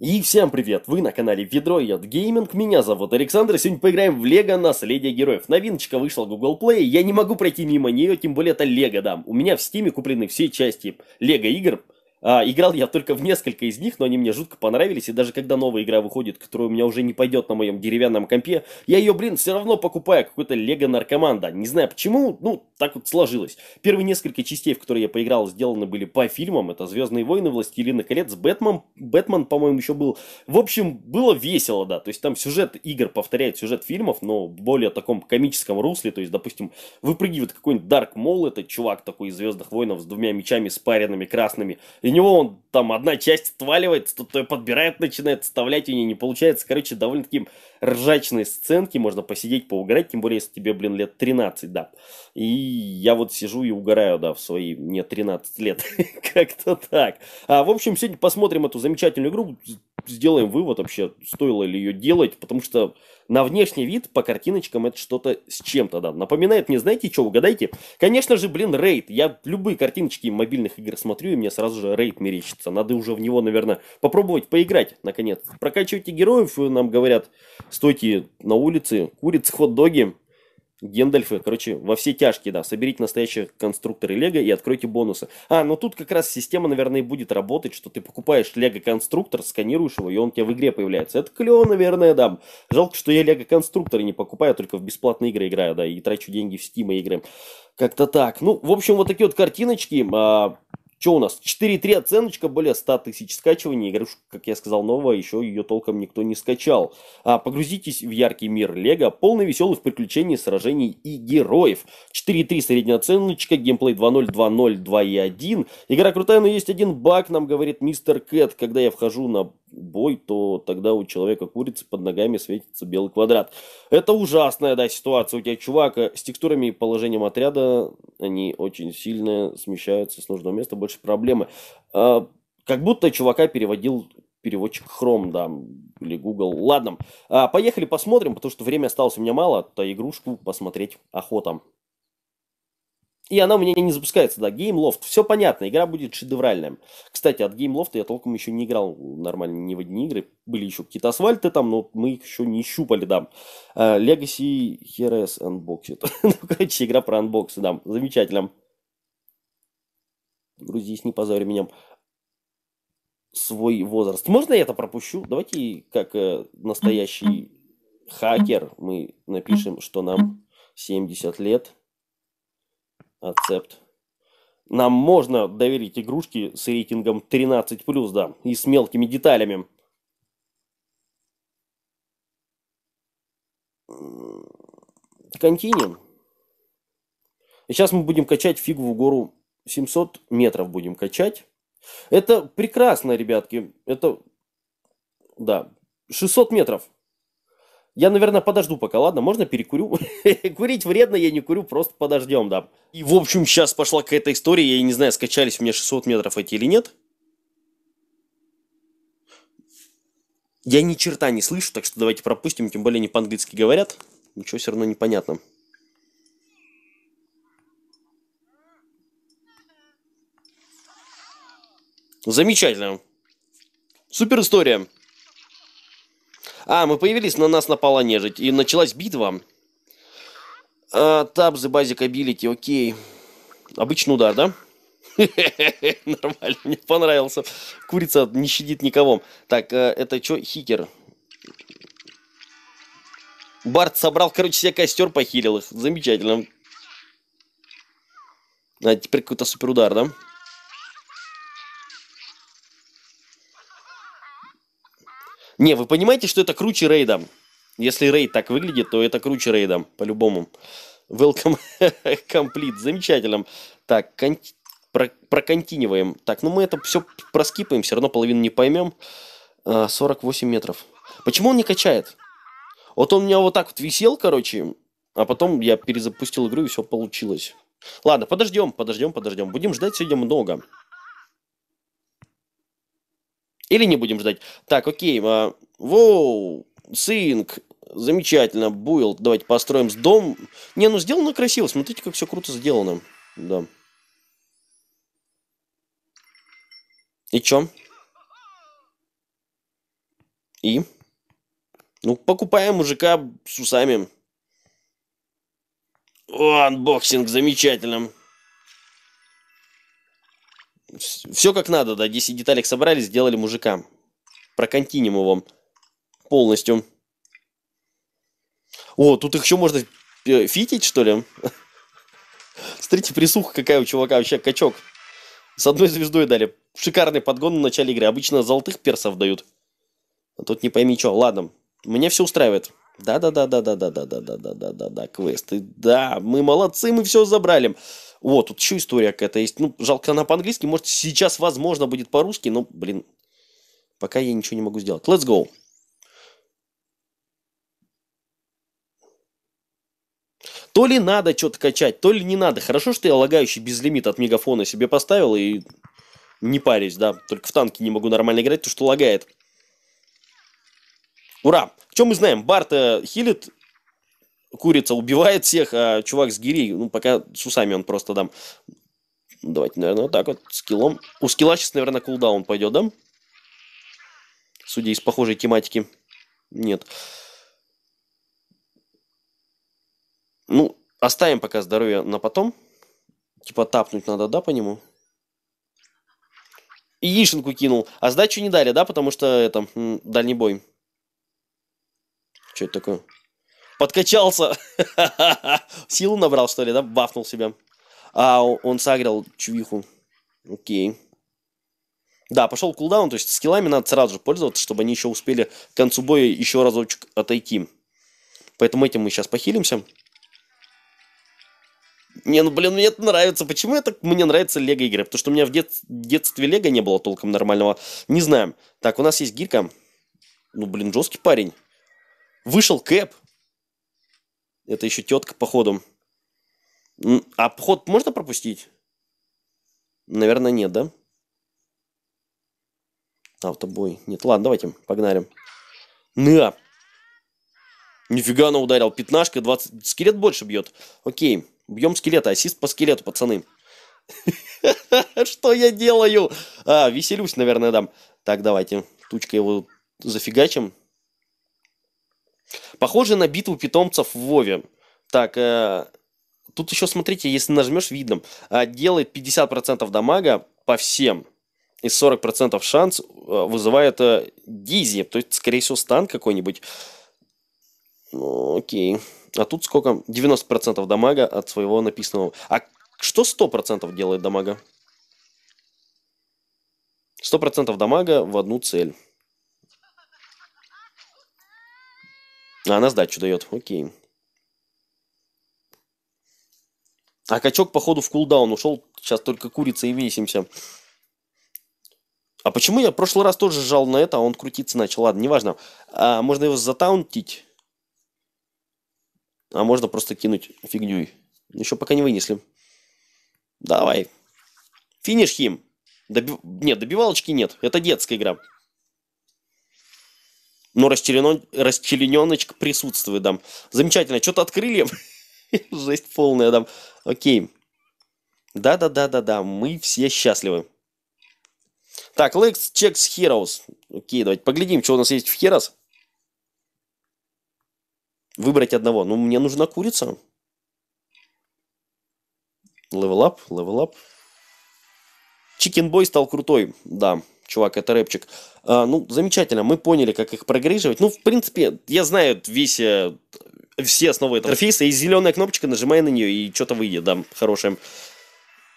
И всем привет, вы на канале Ведро и от Гейминг, меня зовут Александр, сегодня поиграем в Лего Наследие Героев. Новиночка вышла в Google Play, я не могу пройти мимо нее, тем более это Лего, да. У меня в Стиме куплены все части Лего игр, а, играл я только в несколько из них, но они мне жутко понравились. И даже когда новая игра выходит, которая у меня уже не пойдет на моем деревянном компе, я ее, блин, все равно покупаю, какой-то Лего Наркоманда. Не знаю почему, ну, так вот сложилось. Первые несколько частей, в которые я поиграл, сделаны были по фильмам. Это «Звездные войны», «Властелина колец», «Бэтмен», «Бэтмен», по-моему, еще был. В общем, было весело, да. То есть там сюжет игр повторяет сюжет фильмов, но в более таком комическом русле. То есть, допустим, выпрыгивает какой-нибудь Дарк Мол, это чувак такой из «Звездных войнов» с двумя мечами спаренными красными и у него он там одна часть отваливается, тут ее подбирает, начинает вставлять, у нее не получается. Короче, довольно таким ржачные сценки, можно посидеть, поугарать, тем более, если тебе, блин, лет 13, да. И я вот сижу и угораю, да, в свои мне 13 лет. Как-то так. А, в общем, сегодня посмотрим эту замечательную игру, сделаем вывод вообще, стоило ли ее делать, потому что на внешний вид по картиночкам это что-то с чем-то, да. Напоминает мне, знаете, что угадайте? Конечно же, блин, рейд. Я любые картиночки мобильных игр смотрю, и мне сразу же рейд мерещится. Надо уже в него, наверное, попробовать поиграть, наконец. Прокачивайте героев, нам говорят, Стойте на улице, курицы, хот-доги, Гендальфы, короче, во все тяжкие, да, соберите настоящие конструкторы Лего и откройте бонусы. А, ну тут как раз система, наверное, будет работать, что ты покупаешь Лего-конструктор, сканируешь его, и он у тебя в игре появляется. Это клево, наверное, да. Жалко, что я Лего-конструкторы не покупаю, только в бесплатные игры играю, да, и трачу деньги в Steam и игры. Как-то так. Ну, в общем, вот такие вот картиночки. А, что у нас? 4.3 оценочка, более 100 тысяч скачиваний. Игрушка, как я сказал, новая, еще ее толком никто не скачал. А, погрузитесь в яркий мир Лего, полный веселых приключений, сражений и героев. 4.3 средняя оценочка, геймплей 2.0, 2.0, 2.1. Игра крутая, но есть один баг, нам говорит мистер Кэт, когда я вхожу на бой, то тогда у человека курицы под ногами светится белый квадрат. Это ужасная, да, ситуация. У тебя чувак э, с текстурами и положением отряда, они очень сильно смещаются с нужного места, больше проблемы. А, как будто чувака переводил переводчик Chrome, да, или Google. Ладно, а, поехали посмотрим, потому что время осталось у меня мало, то игрушку посмотреть охота. И она у меня не запускается, да, GameLoft, все понятно, игра будет шедевральная. Кстати, от GameLoft я толком еще не играл нормально ни в одни игры, были еще какие-то асфальты там, но мы их еще не щупали, да. Uh, Legacy Heroes Unboxed, ну, короче, игра про анбоксы, да, замечательно. Грузись, не позорь меня свой возраст. Можно я это пропущу? Давайте, как э, настоящий хакер, мы напишем, что нам 70 лет – Акцепт. Нам можно доверить игрушки с рейтингом 13+, да, и с мелкими деталями. Континем. Сейчас мы будем качать фигу в гору 700 метров будем качать. Это прекрасно, ребятки. Это, да, 600 метров. Я, наверное, подожду пока, ладно, можно перекурю? Курить вредно, я не курю, просто подождем, да. И, в общем, сейчас пошла какая-то история, я не знаю, скачались у меня 600 метров эти или нет. Я ни черта не слышу, так что давайте пропустим, тем более не по-английски говорят. Ничего все равно непонятно. Замечательно. Супер история. А, мы появились, на нас напала нежить. И началась битва. А, таб за базик абилити, окей. Обычный удар, да? Нормально, мне понравился. Курица не щадит никого. Так, э, это что, хикер? Барт собрал, короче, себе костер, похилил их. Замечательно. А, теперь какой-то суперудар, да? Не, вы понимаете, что это круче рейда. Если рейд так выглядит, то это круче рейда, по-любому. Welcome complete, замечательно. Так, кон про проконтиниваем. Так, ну мы это все проскипаем, все равно половину не поймем. А, 48 метров. Почему он не качает? Вот он у меня вот так вот висел, короче, а потом я перезапустил игру, и все получилось. Ладно, подождем, подождем, подождем. Будем ждать сегодня много. Или не будем ждать. Так, окей, а, воу, синг замечательно, буил, давайте построим с дом. Не, ну сделано красиво, смотрите, как все круто сделано. Да. И чем И? Ну, покупаем мужика с усами. О, анбоксинг, замечательно. Все как надо, да, 10 деталек собрали, сделали мужика. Проконтиним его полностью. О, тут их еще можно э, фитить, что ли? Смотрите, присуха какая у чувака вообще, качок. С одной звездой дали. Шикарный подгон в начале игры. Обычно золотых персов дают. А тут не пойми что. Ладно, меня все устраивает. Да-да-да-да-да-да-да-да-да-да-да-да, квесты. Да, мы молодцы, мы все забрали. Вот, тут еще история какая-то есть. Ну, жалко, она по-английски. Может, сейчас, возможно, будет по-русски, но, блин, пока я ничего не могу сделать. Let's go. То ли надо что-то качать, то ли не надо. Хорошо, что я лагающий безлимит от мегафона себе поставил и не парюсь, да. Только в танке не могу нормально играть, то что лагает. Ура! Чем мы знаем? Барта хилит курица убивает всех, а чувак с гири, ну, пока с усами он просто дам. Ну, давайте, наверное, вот так вот, скиллом. У скилла сейчас, наверное, кулдаун пойдет, да? Судя из похожей тематики. Нет. Ну, оставим пока здоровье на потом. Типа тапнуть надо, да, по нему? И яишенку кинул. А сдачу не дали, да? Потому что это, дальний бой. Что это такое? подкачался. Силу набрал, что ли, да? Бафнул себя. А, он сагрил чувиху. Окей. Да, пошел кулдаун, то есть скиллами надо сразу же пользоваться, чтобы они еще успели к концу боя еще разочек отойти. Поэтому этим мы сейчас похилимся. Не, ну блин, мне это нравится. Почему это мне нравится лего игры? Потому что у меня в дет... детстве лего не было толком нормального. Не знаю. Так, у нас есть гирька. Ну блин, жесткий парень. Вышел Кэп. Это еще тетка походом. А поход можно пропустить? Наверное, нет, да? Автобой. Нет, ладно, давайте погнали. На! Нифига она ударил. Пятнашка, 20... Скелет больше бьет. Окей. Бьем скелета. Ассист по скелету, пацаны. Что я делаю? А, веселюсь, наверное, дам. Так, давайте. Тучка его зафигачим. Похоже на битву питомцев в Вове. Так, э, тут еще, смотрите, если нажмешь, видно. Э, делает 50% дамага по всем. И 40% шанс э, вызывает э, дизи. То есть, скорее всего, стан какой-нибудь. Ну, окей. А тут сколько? 90% дамага от своего написанного. А что 100% делает дамага? 100% дамага в одну цель. А она сдачу дает, окей. А качок, походу, в кулдаун ушел. Сейчас только курица и весимся. А почему я в прошлый раз тоже жал на это, а он крутиться начал? Ладно, неважно. А, можно его затаунтить. А можно просто кинуть фигню? Еще пока не вынесли. Давай. Финиш хим. Доби... Нет, добивалочки нет. Это детская игра. Ну, Но расчленен... расчлененочка присутствует, да. Замечательно, что-то открыли. Жесть полная, да. Окей. Да-да-да-да-да, мы все счастливы. Так, Lex Checks Heroes. Окей, давайте поглядим, что у нас есть в Heroes. Выбрать одного. Ну, мне нужна курица. Левелап, левелап. Чикенбой стал крутой, да чувак, это рэпчик. А, ну, замечательно, мы поняли, как их прогреживать. Ну, в принципе, я знаю весь, э, все основы этого. интерфейса, и зеленая кнопочка, нажимай на нее, и что-то выйдет, да, хорошее.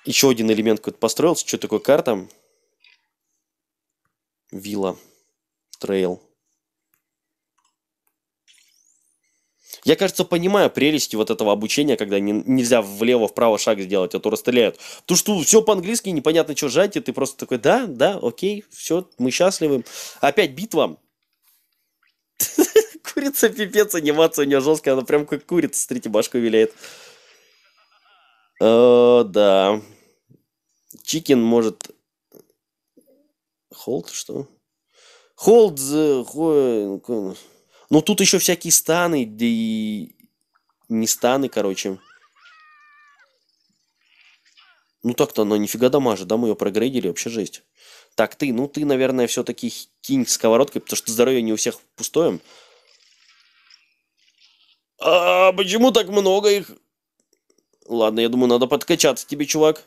Еще один элемент какой-то построился, что такое карта? Вилла, трейл. Я, кажется, понимаю прелести вот этого обучения, когда не, нельзя влево-вправо шаг сделать, а то расстреляют. То, что все по-английски, непонятно, что жать, и ты просто такой, да, да, окей, все, мы счастливы. Опять битва. Курица пипец, анимация у нее жесткая, она прям как курица, смотрите, башку виляет. Э, да. Чикен может... Холд, что? Холд... The... Э, э, ну, тут еще всякие станы, да и... Не станы, короче. Ну, так-то она нифига дамажит, да? Мы ее прогрейдили, вообще жесть. Так, ты, ну, ты, наверное, все-таки кинь сковородкой, потому что здоровье не у всех пустое. А почему так много их? Ладно, я думаю, надо подкачаться тебе, чувак.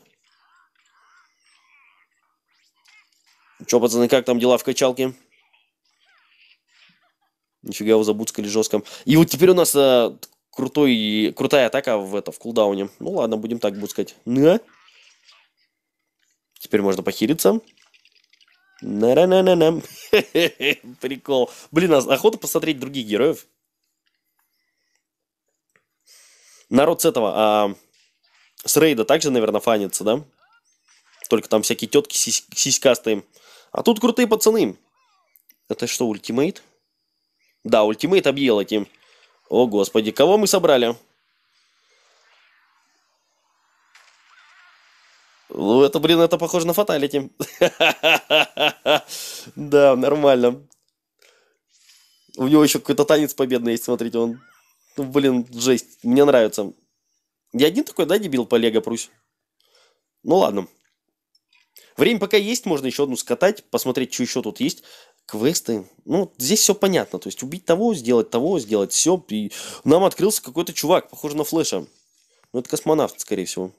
Че, пацаны, как там дела в качалке? Ничего, у забудскали жестко. И вот теперь у нас а, крутой, крутая атака в, это, в кулдауне. Ну ладно, будем так бускать. На. Теперь можно похериться. На-на-на-на-на. Прикол. Блин, а охота посмотреть других героев. Народ с этого, а, с рейда также, наверное, фанится, да? Только там всякие тетки сись сиськастые. А тут крутые пацаны. Это что, ультимейт? Да, ультимейт объел этим. О, господи, кого мы собрали? Ну, это, блин, это похоже на фаталити. Да, нормально. У него еще какой-то танец победный есть, смотрите, он... Ну, блин, жесть, мне нравится. Я один такой, да, дебил по Лего прусь? Ну, ладно. Время пока есть, можно еще одну скатать, посмотреть, что еще тут есть квесты. Ну, здесь все понятно. То есть убить того, сделать того, сделать все. И нам открылся какой-то чувак, похоже на флеша, Ну, это космонавт, скорее всего.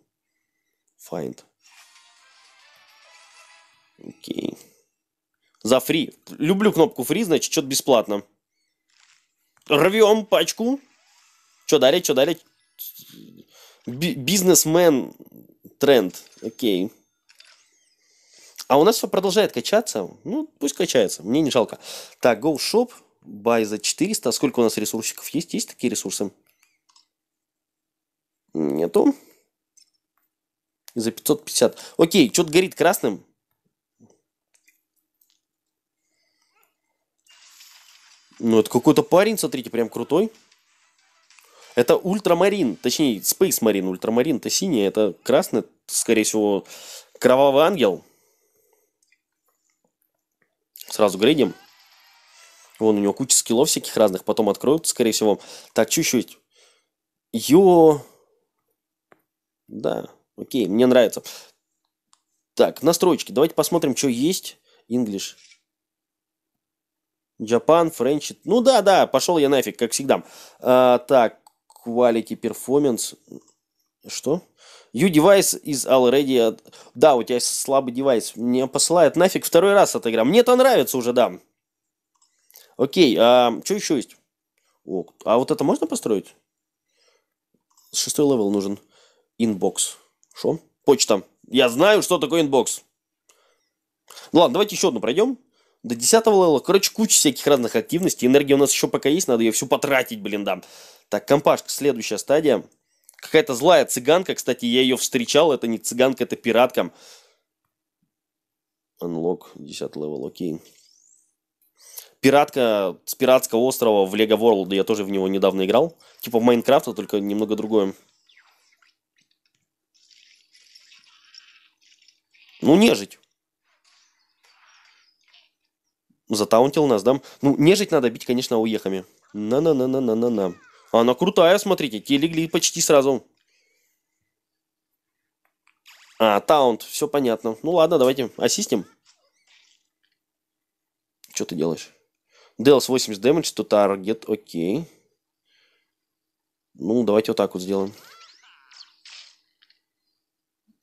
Find. Окей. За фри. Люблю кнопку фри, значит, что-то бесплатно. Рвем пачку. Что далее, что далее? Бизнесмен тренд. Окей. Okay. А у нас все продолжает качаться. Ну, пусть качается, мне не жалко. Так, GoShop, buy за 400. Сколько у нас ресурсчиков есть? Есть такие ресурсы? Нету. За 550. Окей, что-то горит красным. Ну, это какой-то парень, смотрите, прям крутой. Это ультрамарин, точнее, Space Marine. ультрамарин это синий, это красный, скорее всего, кровавый ангел. Сразу грейдим. Вон у него куча скиллов всяких разных. Потом откроют, скорее всего. Так, чуть-чуть. Йо. Да, окей, мне нравится. Так, настройки. Давайте посмотрим, что есть. English. Japan, French. Ну да, да, пошел я нафиг, как всегда. А, так, quality performance. Что? U-девайс из already... Да, у тебя слабый девайс. Меня посылает нафиг второй раз эта игра. Мне это нравится уже, да. Окей, а что еще есть? О, а вот это можно построить? Шестой левел нужен. Инбокс. Что? Почта. Я знаю, что такое инбокс. Ну ладно, давайте еще одну пройдем. До 10 левела. Короче, куча всяких разных активностей. Энергия у нас еще пока есть, надо ее всю потратить, блин, да. Так, компашка, следующая стадия. Какая-то злая цыганка, кстати, я ее встречал, это не цыганка, это пиратка. Unlock, 10 левел, окей. Пиратка с пиратского острова в Лего World, я тоже в него недавно играл. Типа в Майнкрафта, только немного другое. Ну, нежить. Затаунтил нас, да? Ну, нежить надо бить, конечно, уехами. На-на-на-на-на-на-на. Она крутая, смотрите. Те легли почти сразу. А, таунт. Все понятно. Ну ладно, давайте ассистим. Что ты делаешь? Делс 80 дэмэдж, то таргет, окей. Ну, давайте вот так вот сделаем.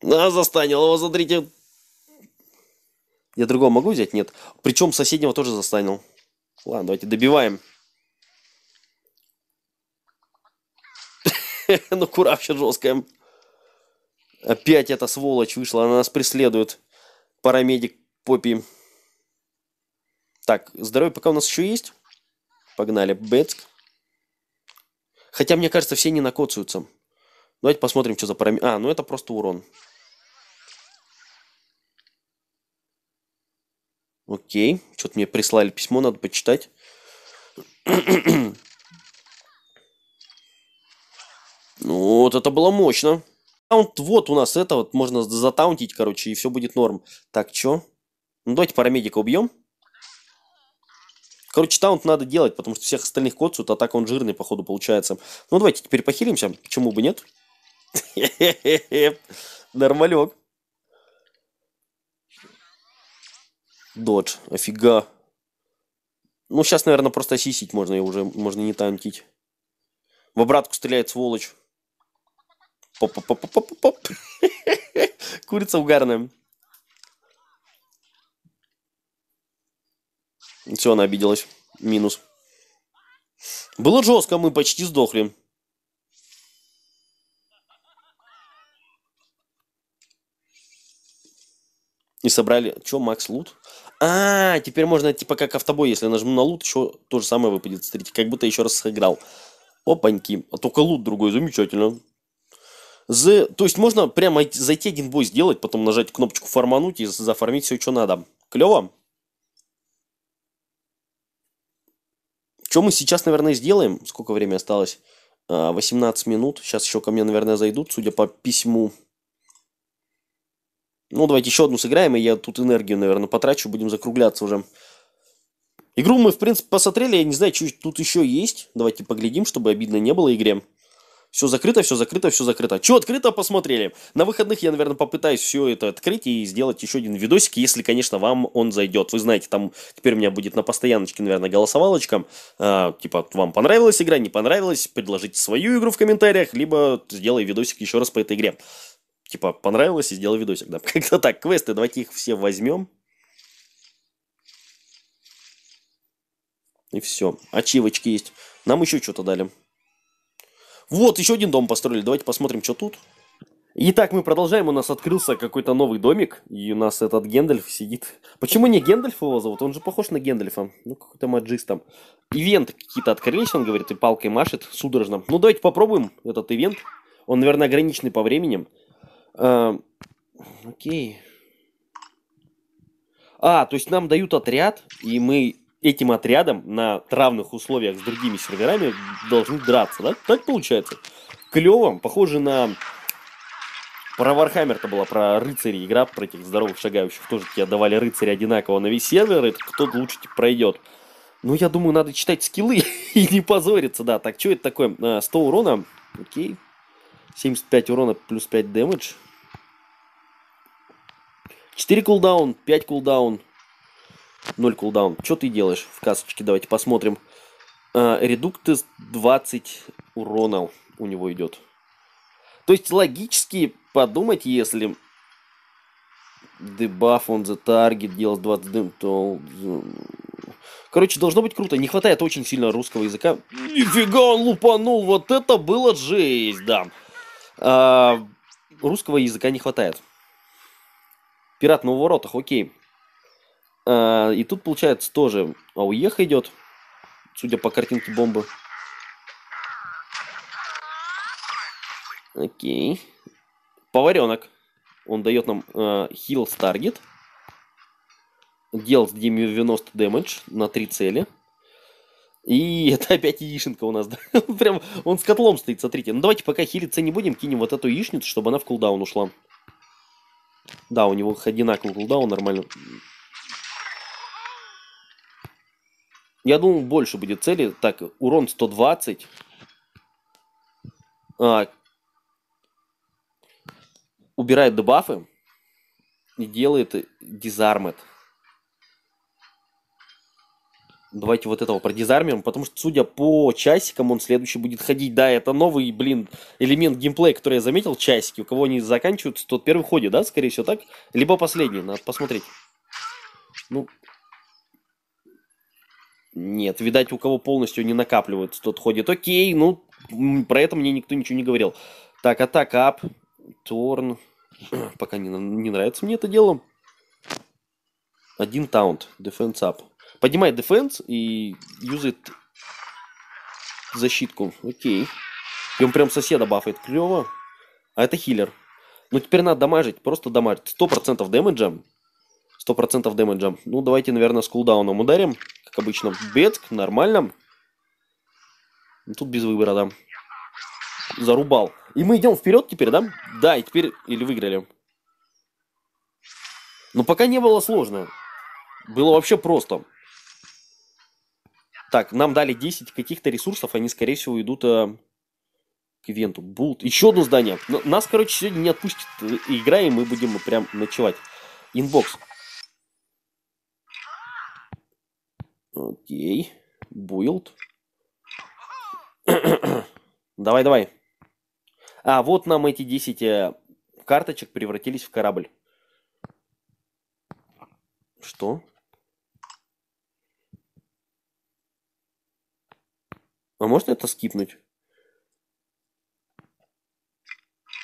А, застанил его, смотрите. Я другого могу взять? Нет. Причем соседнего тоже застанил. Ладно, давайте добиваем. ну, куравща жесткая. Опять эта сволочь вышла, она нас преследует. Парамедик Поппи. Так, здоровье пока у нас еще есть. Погнали, Бетск. Хотя, мне кажется, все не накоцаются. Давайте посмотрим, что за парамедик. А, ну это просто урон. Окей, что-то мне прислали письмо, надо почитать. Ну Вот это было мощно. Таунт, вот у нас это, вот можно затаунтить, короче, и все будет норм. Так, чё? Ну, давайте парамедика убьем. Короче, таунт надо делать, потому что всех остальных коцут, а так он жирный, походу, получается. Ну, давайте теперь похилимся, почему бы нет. Нормалек. Додж, офига. Ну, сейчас, наверное, просто сисить можно, и уже можно не тантить. В обратку стреляет сволочь. Поп, поп, поп, поп, поп. поп Курица угарная. Все, она обиделась. Минус. Было жестко, мы почти сдохли. И собрали... Чё, Макс, лут? А, а, теперь можно, типа, как автобой, если нажму на лут, еще то же самое выпадет. Смотрите, как будто еще раз сыграл. Опаньки. А только лут другой, замечательно. The... То есть можно прямо зайти один бой сделать, потом нажать кнопочку формануть и зафармить все, что надо. Клево? Что мы сейчас, наверное, сделаем? Сколько времени осталось? 18 а, минут. Сейчас еще ко мне, наверное, зайдут, судя по письму. Ну, давайте еще одну сыграем, и я тут энергию, наверное, потрачу. Будем закругляться уже. Игру мы, в принципе, посмотрели. Я не знаю, что тут еще есть. Давайте поглядим, чтобы обидно не было игре. Все закрыто, все закрыто, все закрыто. Че открыто, посмотрели. На выходных я, наверное, попытаюсь все это открыть и сделать еще один видосик, если, конечно, вам он зайдет. Вы знаете, там теперь у меня будет на постояночке, наверное, голосовалочка. Э, типа, вам понравилась игра, не понравилась, предложите свою игру в комментариях, либо сделай видосик еще раз по этой игре. Типа, понравилось и сделай видосик. Да, как-то так. Квесты, давайте их все возьмем. И все. Ачивочки есть. Нам еще что-то дали. Вот, еще один дом построили. Давайте посмотрим, что тут. Итак, мы продолжаем. У нас открылся какой-то новый домик, и у нас этот Гендальф сидит. Почему не Гендальф его зовут? Он же похож на Гендальфа. Ну, какой-то маджист там. Ивент какие-то открылись, он говорит, и палкой машет судорожно. Ну, давайте попробуем этот ивент. Он, наверное, ограниченный по времени. А, окей. А, то есть нам дают отряд, и мы этим отрядом на травных условиях с другими серверами должны драться, да? Так получается. Клево, похоже на... Про Вархаммер-то была, про рыцарей игра, про этих здоровых шагающих. Тоже тебе давали рыцари одинаково на весь сервер, и кто лучше типа, пройдет. Ну, я думаю, надо читать скиллы и не позориться, да. Так, что это такое? 100 а, урона, окей. 75 урона плюс 5 дэмэдж. 4 кулдаун, 5 кулдаун. 0 кулдаун. Что ты делаешь в касочке? Давайте посмотрим. редукты. А, редуктес 20 урона у него идет. То есть логически подумать, если дебаф он за таргет делал 20 дым, то... Короче, должно быть круто. Не хватает очень сильно русского языка. Нифига он лупанул. Вот это было жесть, да. А, русского языка не хватает. Пират на воротах, окей. А, и тут получается тоже Ауеха идет, судя по картинке бомбы. Окей. Поваренок. Он дает нам э, heal target. Делс 90 damage на три цели. И это опять яишенка у нас. Да? Прям он с котлом стоит, смотрите. Ну давайте пока хилиться не будем, кинем вот эту яичницу, чтобы она в кулдаун ушла. Да, у него одинаковый кулдаун, нормально Я думал, больше будет цели. Так, урон 120. А, убирает дебафы и делает дизармет. Давайте вот этого продизармим, потому что, судя по часикам, он следующий будет ходить. Да, это новый, блин, элемент геймплея, который я заметил, часики. У кого они заканчиваются, тот первый ходит, да, скорее всего, так? Либо последний, надо посмотреть. Ну, нет, видать, у кого полностью не накапливают, тот ходит. Окей, ну, про это мне никто ничего не говорил. Так, атака ап, торн. Пока не, не нравится мне это дело. Один таунт, дефенс ап. Поднимает дефенс и юзает защитку. Окей. И он прям соседа бафает. Клево. А это хилер. Ну, теперь надо дамажить. Просто дамажить. 100% дэмэджа. 100% дэмэджа. Ну, давайте, наверное, с кулдауном ударим. Как обычно, бедк, нормально. Ну, тут без выбора, да. Зарубал. И мы идем вперед теперь, да? Да, и теперь... Или выиграли. Но пока не было сложно. Было вообще просто. Так, нам дали 10 каких-то ресурсов, они, скорее всего, идут э, к ивенту. Булт. Еще одно здание. Нас, короче, сегодня не отпустит э, игра, и мы будем прям ночевать. Инбокс. Окей. Буилд. давай, давай. А, вот нам эти 10 э, карточек превратились в корабль. Что? А можно это скипнуть?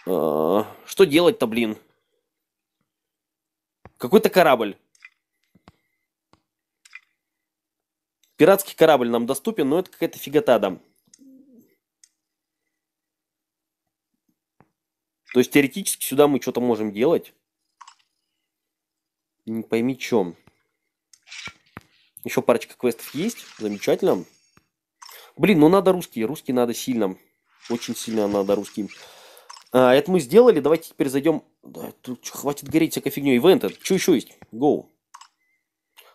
А, что делать-то, блин? Какой-то корабль. Пиратский корабль нам доступен, но это какая-то фигота там. То есть теоретически сюда мы что-то можем делать. Не пойми чем. Еще парочка квестов есть. Замечательно. Блин, ну надо русские. Русские надо сильно. Очень сильно надо русским. А, это мы сделали. Давайте теперь зайдем... Да, тут хватит гореть всякой фигней. Ивенты. Что еще есть? Гоу.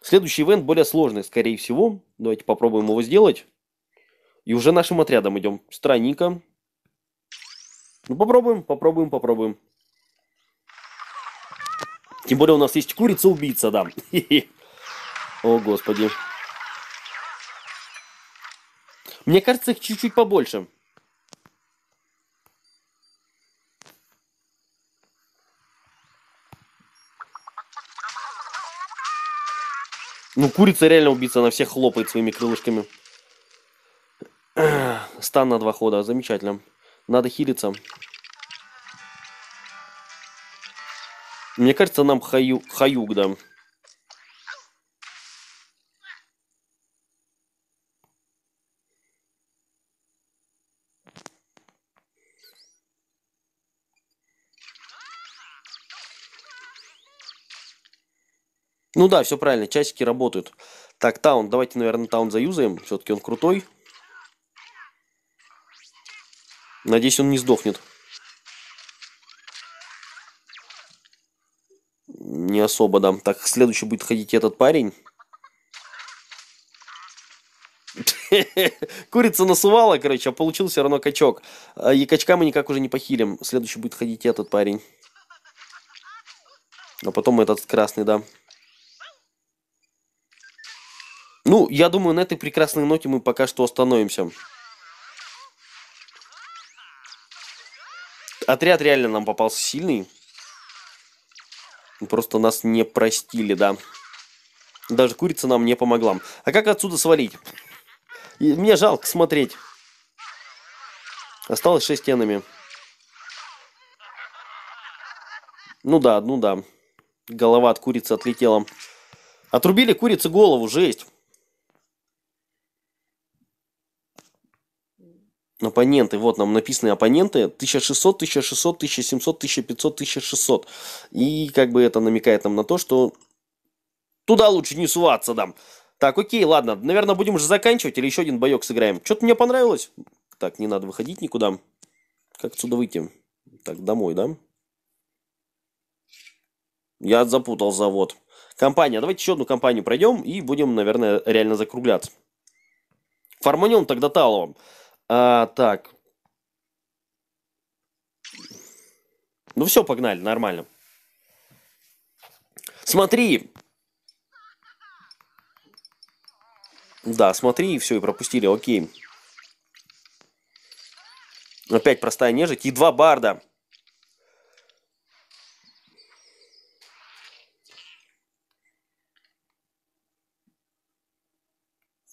Следующий ивент более сложный, скорее всего. Давайте попробуем его сделать. И уже нашим отрядом идем. Странненько. Ну, попробуем, попробуем, попробуем. Тем более у нас есть курица-убийца, да. О, господи. Мне кажется, их чуть-чуть побольше. Ну, курица реально убийца, она всех хлопает своими крылышками. Стан на два хода, замечательно. Надо хилиться. Мне кажется, нам хаю... хаюк, да. Ну да, все правильно, часики работают. Так, таун, давайте, наверное, таун заюзаем. Все-таки он крутой. Надеюсь, он не сдохнет. Не особо, да. Так, следующий будет ходить этот парень. Курица насувала, короче, а получил все равно качок. А, и качка мы никак уже не похилим. Следующий будет ходить этот парень. А потом этот красный, да. Ну, я думаю, на этой прекрасной ноте мы пока что остановимся. Отряд реально нам попался сильный. Просто нас не простили, да. Даже курица нам не помогла. А как отсюда свалить? И мне жалко смотреть. Осталось 6 стенами. Ну да, ну да. Голова от курицы отлетела. Отрубили курице голову, жесть. оппоненты, вот нам написаны оппоненты, 1600, 1600, 1700, 1500, 1600. И как бы это намекает нам на то, что туда лучше не суваться да. Так, окей, ладно, наверное, будем уже заканчивать или еще один боек сыграем. Что-то мне понравилось. Так, не надо выходить никуда. Как отсюда выйти? Так, домой, да? Я запутал завод. Компания. Давайте еще одну компанию пройдем и будем, наверное, реально закругляться. Форманем тогда Таловым. А, так. Ну все, погнали, нормально. Смотри. Да, смотри, и все, и пропустили, окей. Опять простая нежить и два барда.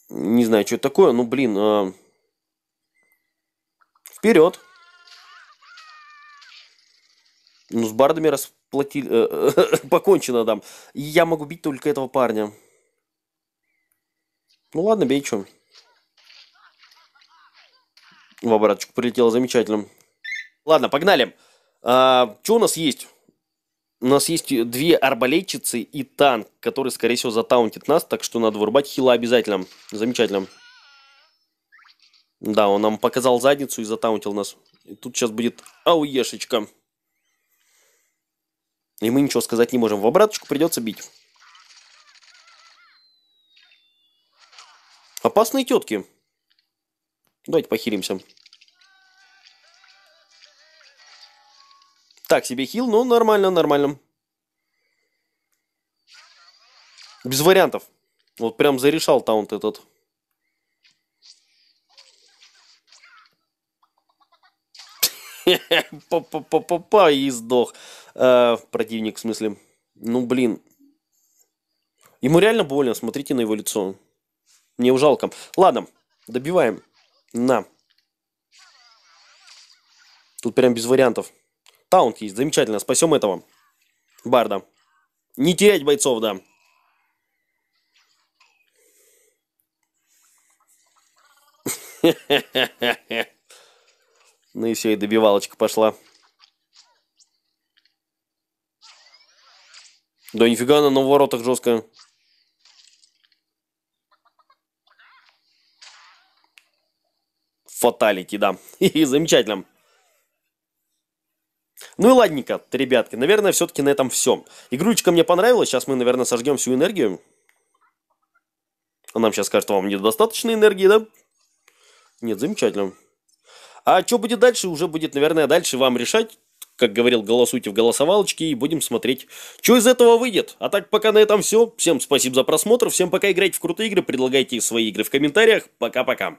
Не знаю, что это такое, ну блин... Э... Вперед! Ну, с бардами расплатили... Э, э, покончено там. Я могу бить только этого парня. Ну ладно, бей, чё. В обраточку прилетело замечательно. Ладно, погнали. А, что у нас есть? У нас есть две арбалетчицы и танк, который, скорее всего, затаунтит нас, так что надо вырубать хила обязательно. Замечательно. Да, он нам показал задницу и затаунтил нас. И тут сейчас будет ауешечка. И мы ничего сказать не можем. В обраточку придется бить. Опасные тетки. Давайте похилимся. Так, себе хил, но нормально, нормально. Без вариантов. Вот прям зарешал таунт этот. Па-па-па-па-па и сдох. Э, противник, в смысле. Ну, блин. Ему реально больно, смотрите на его лицо. Мне его жалко. Ладно, добиваем. На. Тут прям без вариантов. Таунт есть, замечательно, спасем этого. Барда. Не терять бойцов, да. Хе-хе-хе-хе. Ну и все, и добивалочка пошла. Да нифига она на воротах жесткая. Фаталити, да. И замечательно. Ну и ладненько, ребятки, наверное, все-таки на этом все. Игрулечка мне понравилась, сейчас мы, наверное, сожгем всю энергию. Нам сейчас скажут, вам недостаточно энергии, да? Нет, замечательно. А что будет дальше, уже будет, наверное, дальше вам решать. Как говорил, голосуйте в голосовалочке и будем смотреть, что из этого выйдет. А так, пока на этом все. Всем спасибо за просмотр. Всем пока играйте в крутые игры. Предлагайте свои игры в комментариях. Пока-пока.